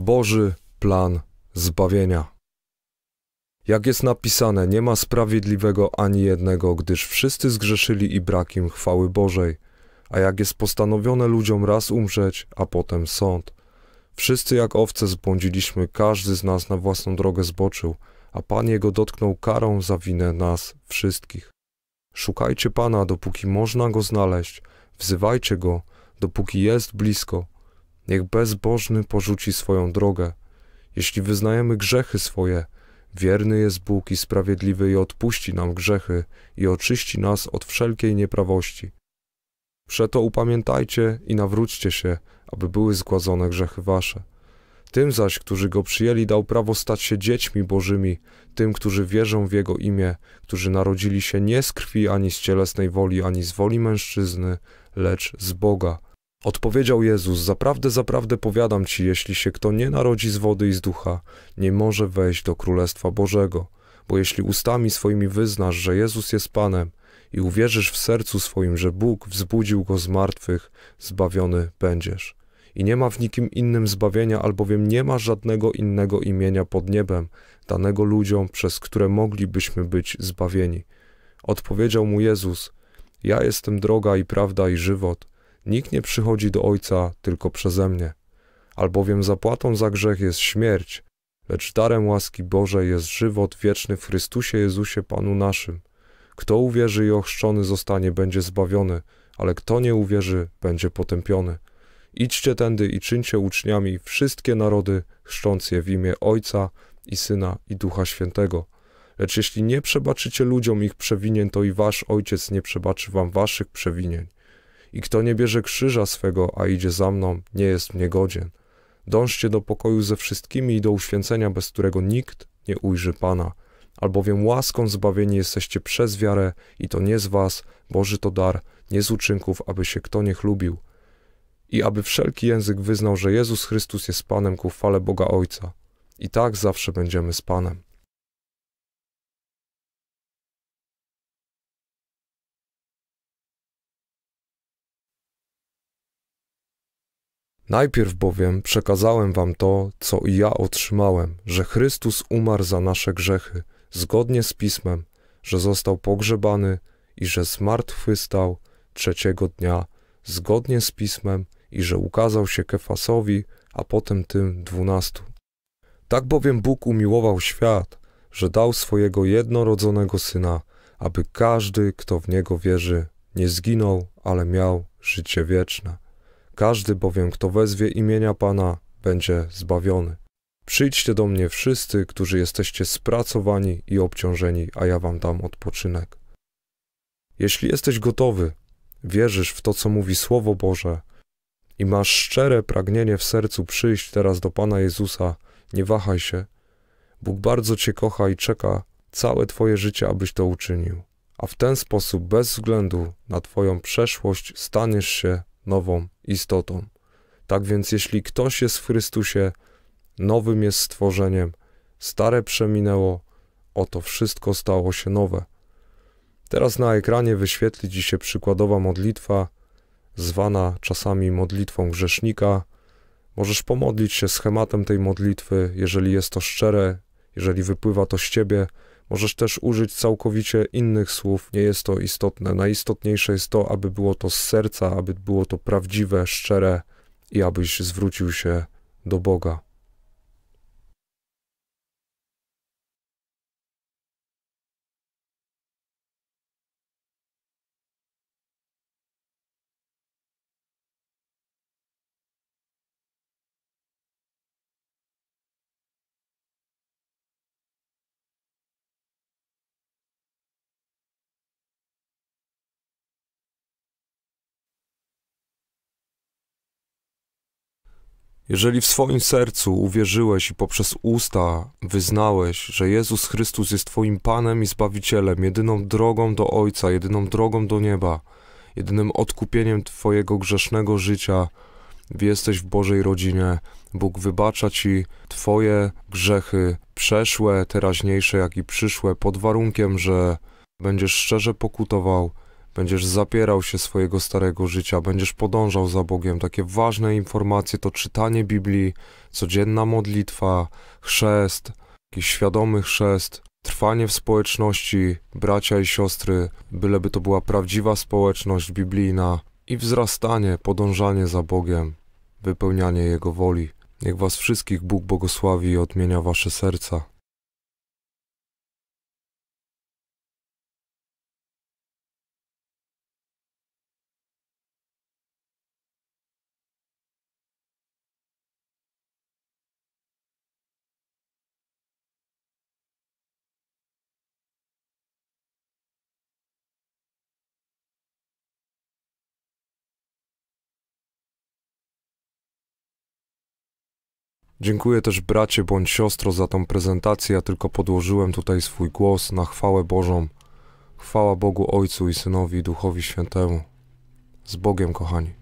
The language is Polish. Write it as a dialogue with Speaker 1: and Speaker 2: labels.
Speaker 1: Boży plan zbawienia. Jak jest napisane, nie ma sprawiedliwego ani jednego, gdyż wszyscy zgrzeszyli i brak im chwały Bożej. A jak jest postanowione ludziom raz umrzeć, a potem sąd. Wszyscy jak owce zbłądziliśmy, każdy z nas na własną drogę zboczył, a Pan Jego dotknął karą za winę nas wszystkich. Szukajcie Pana, dopóki można Go znaleźć, wzywajcie Go, dopóki jest blisko, Niech bezbożny porzuci swoją drogę. Jeśli wyznajemy grzechy swoje, wierny jest Bóg i sprawiedliwy i odpuści nam grzechy i oczyści nas od wszelkiej nieprawości. Przeto upamiętajcie i nawróćcie się, aby były zgładzone grzechy wasze. Tym zaś, którzy go przyjęli, dał prawo stać się dziećmi bożymi, tym, którzy wierzą w jego imię, którzy narodzili się nie z krwi, ani z cielesnej woli, ani z woli mężczyzny, lecz z Boga. Odpowiedział Jezus: Zaprawdę, zaprawdę powiadam ci, jeśli się kto nie narodzi z wody i z ducha, nie może wejść do Królestwa Bożego. Bo jeśli ustami swoimi wyznasz, że Jezus jest Panem i uwierzysz w sercu swoim, że Bóg wzbudził go z martwych, zbawiony będziesz. I nie ma w nikim innym zbawienia, albowiem nie ma żadnego innego imienia pod niebem, danego ludziom, przez które moglibyśmy być zbawieni. Odpowiedział mu Jezus: Ja jestem droga i prawda i żywot. Nikt nie przychodzi do Ojca tylko przeze mnie, albowiem zapłatą za grzech jest śmierć, lecz darem łaski Bożej jest żywot wieczny w Chrystusie Jezusie Panu naszym. Kto uwierzy i ochrzczony zostanie, będzie zbawiony, ale kto nie uwierzy, będzie potępiony. Idźcie tędy i czyńcie uczniami wszystkie narody, chrzcząc je w imię Ojca i Syna i Ducha Świętego. Lecz jeśli nie przebaczycie ludziom ich przewinień, to i wasz Ojciec nie przebaczy wam waszych przewinień. I kto nie bierze krzyża swego, a idzie za mną, nie jest mnie godzien. Dążcie do pokoju ze wszystkimi i do uświęcenia, bez którego nikt nie ujrzy Pana. Albowiem łaską zbawieni jesteście przez wiarę i to nie z was, Boży to dar, nie z uczynków, aby się kto nie chlubił. I aby wszelki język wyznał, że Jezus Chrystus jest Panem ku chwale Boga Ojca. I tak zawsze będziemy z Panem. Najpierw bowiem przekazałem wam to, co i ja otrzymałem, że Chrystus umarł za nasze grzechy, zgodnie z Pismem, że został pogrzebany i że zmartwychwstał trzeciego dnia, zgodnie z Pismem i że ukazał się Kefasowi, a potem tym dwunastu. Tak bowiem Bóg umiłował świat, że dał swojego jednorodzonego Syna, aby każdy, kto w Niego wierzy, nie zginął, ale miał życie wieczne. Każdy bowiem, kto wezwie imienia Pana, będzie zbawiony. Przyjdźcie do mnie wszyscy, którzy jesteście spracowani i obciążeni, a ja wam dam odpoczynek. Jeśli jesteś gotowy, wierzysz w to, co mówi Słowo Boże i masz szczere pragnienie w sercu przyjść teraz do Pana Jezusa, nie wahaj się. Bóg bardzo Cię kocha i czeka całe Twoje życie, abyś to uczynił. A w ten sposób, bez względu na Twoją przeszłość, staniesz się nową istotą. Tak więc, jeśli ktoś jest w Chrystusie, nowym jest stworzeniem, stare przeminęło, oto wszystko stało się nowe. Teraz na ekranie wyświetli Ci się przykładowa modlitwa, zwana czasami modlitwą grzesznika. Możesz pomodlić się schematem tej modlitwy, jeżeli jest to szczere, jeżeli wypływa to z Ciebie, Możesz też użyć całkowicie innych słów, nie jest to istotne. Najistotniejsze jest to, aby było to z serca, aby było to prawdziwe, szczere i abyś zwrócił się do Boga. Jeżeli w swoim sercu uwierzyłeś i poprzez usta wyznałeś, że Jezus Chrystus jest Twoim Panem i Zbawicielem, jedyną drogą do Ojca, jedyną drogą do nieba, jedynym odkupieniem Twojego grzesznego życia, jesteś w Bożej rodzinie, Bóg wybacza Ci Twoje grzechy, przeszłe, teraźniejsze, jak i przyszłe, pod warunkiem, że będziesz szczerze pokutował, będziesz zapierał się swojego starego życia, będziesz podążał za Bogiem. Takie ważne informacje to czytanie Biblii, codzienna modlitwa, chrzest, jakiś świadomy chrzest, trwanie w społeczności, bracia i siostry, byleby to była prawdziwa społeczność biblijna i wzrastanie, podążanie za Bogiem, wypełnianie Jego woli. Niech Was wszystkich Bóg błogosławi i odmienia Wasze serca. Dziękuję też bracie bądź siostro za tą prezentację, ja tylko podłożyłem tutaj swój głos na chwałę Bożą. Chwała Bogu Ojcu i Synowi i Duchowi Świętemu. Z Bogiem, kochani.